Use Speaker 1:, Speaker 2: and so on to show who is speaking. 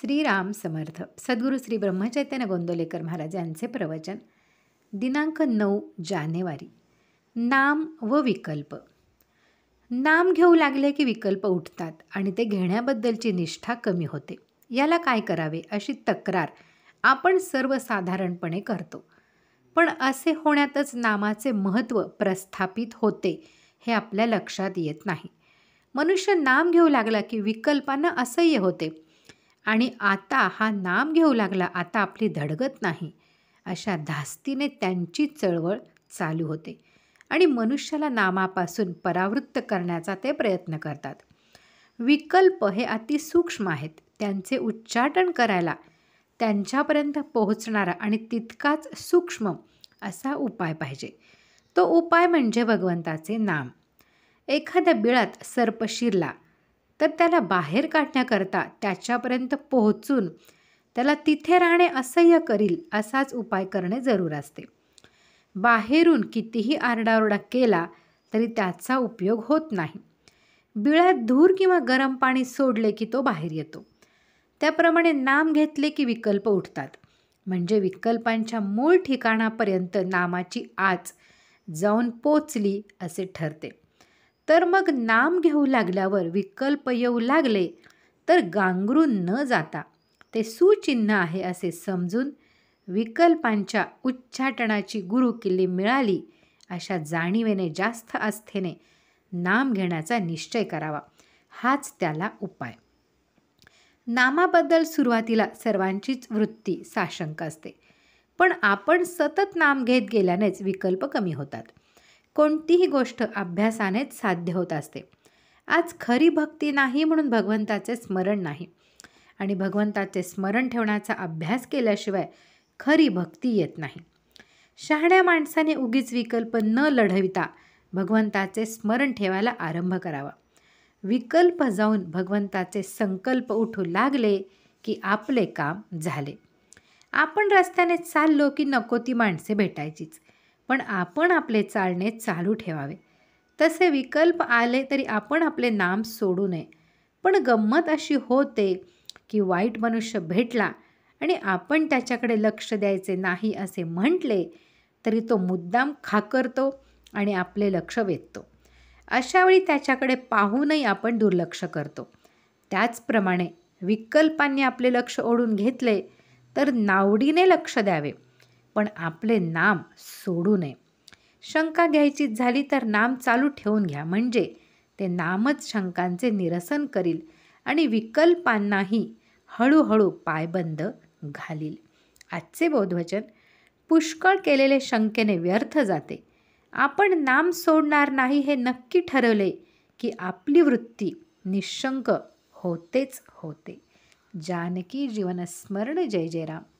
Speaker 1: श्रीराम समर्थ सद्गुरू श्री ब्रह्मचैतन्य गोंदोलेकर महाराज यांचे प्रवचन दिनांक नऊ जानेवारी नाम व विकल्प नाम घेऊ लागले की विकल्प उठतात आणि ते घेण्याबद्दलची निष्ठा कमी होते याला काय करावे अशी तक्रार आपण सर्वसाधारणपणे करतो पण असे होण्यातच नामाचे महत्त्व प्रस्थापित होते हे आपल्या लक्षात येत नाही मनुष्य नाम घेऊ लागला की विकल्पांना असह्य होते आणि आता हा नाम घेऊ लागला आता आपली धडगत नाही अशा धास्तीने त्यांची चळवळ चालू होते आणि मनुष्याला नामापासून परावृत्त करण्याचा ते प्रयत्न करतात विकल्प हे अतिसूक्ष्म आहेत त्यांचे उच्चाटन करायला त्यांच्यापर्यंत पोहोचणारा आणि तितकाच सूक्ष्म असा उपाय पाहिजे तो उपाय म्हणजे भगवंताचे नाम एखाद्या बिळात सर्प शिरला तर त्याला बाहेर काढण्याकरता त्याच्यापर्यंत पोहोचून त्याला तिथे राहणे असह्य करील असाच उपाय करणे जरूर असते बाहेरून कितीही आरडाओरडा केला तरी त्याचा उपयोग होत नाही बिळ्यात धूर किंवा गरम पाणी सोडले की तो बाहेर येतो त्याप्रमाणे नाम घेतले की विकल्प उठतात म्हणजे विकल्पांच्या मूळ ठिकाणापर्यंत नामाची आच जाऊन पोचली असे ठरते तर मग नाम घेऊ लागल्यावर विकल्प येऊ लागले तर गांगरून न जाता ते सुचिन्ह आहे असे समजून विकल्पांच्या उच्चाटनाची गुरुकिल्ली मिळाली अशा जाणीवेने जास्त आस्थेने नाम घेण्याचा निश्चय करावा हाच त्याला उपाय नामाबद्दल सुरुवातीला सर्वांचीच वृत्ती साशंक असते पण आपण सतत नाम घेत गेल्यानेच विकल्प कमी होतात कोणतीही गोष्ट अभ्यासानेच साध्य होत असते आज खरी भक्ती नाही म्हणून भगवंताचे स्मरण नाही आणि भगवंताचे स्मरण ठेवण्याचा अभ्यास केल्याशिवाय खरी भक्ती येत नाही शहाण्या माणसाने उगीच विकल्प न लढविता भगवंताचे स्मरण ठेवायला आरंभ करावा विकल्प जाऊन भगवंताचे संकल्प उठू लागले की आपले काम झाले आपण रस्त्याने चाललो की नको ती माणसे भेटायचीच पण आपण आपले चालणे चालू ठेवावे तसे विकल्प आले तरी आपण आपले नाम सोडू नये पण गंमत अशी होते की वाईट मनुष्य भेटला आणि आपण त्याच्याकडे लक्ष द्यायचे नाही असे म्हटले तरी तो मुद्दाम खाकरतो आणि आपले लक्ष वेधतो अशावेळी त्याच्याकडे पाहूनही आपण दुर्लक्ष करतो त्याचप्रमाणे विकल्पांनी आपले लक्ष ओढून घेतले तर नावडीने लक्ष द्यावे पण आपले नाम सोडू नये शंका घ्यायची झाली तर नाम चालू ठेवून घ्या म्हणजे ते नामच शंकांचे निरसन करील आणि विकल्पांनाही हळूहळू पायबंद घालील आजचे बोधवचन पुष्कळ केलेले शंकेने व्यर्थ जाते आपण नाम सोडणार नाही हे नक्की ठरवले की आपली वृत्ती निशंक होतेच होते जानकी जीवनस्मरण जय जयराम